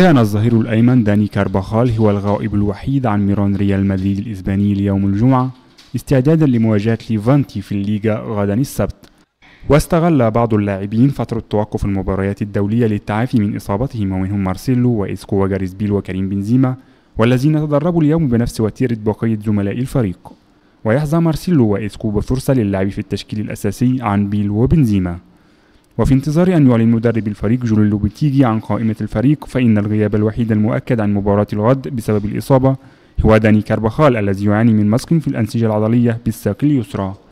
كان الظهير الأيمن داني كارباخال هو الغائب الوحيد عن ميران ريال مدريد الإسباني ليوم الجمعة استعدادا لمواجهة ليفانتي في الليغا غدا السبت واستغل بعض اللاعبين فترة توقف المباريات الدولية للتعافي من إصابتهم ومنهم مارسيلو وإسكو وجاريزبيل وكريم بنزيما والذين تدربوا اليوم بنفس وتيرة بقية زملاء الفريق ويحظى مارسيلو وإسكو بفرصة للعب في التشكيل الأساسي عن بيل وبنزيما وفي انتظار أن يعلن مدرب الفريق جولو لوبيتيجي عن قائمة الفريق فإن الغياب الوحيد المؤكد عن مباراة الغد بسبب الإصابة هو داني كارباخال الذي يعاني من مسق في الأنسجة العضلية بالساق اليسرى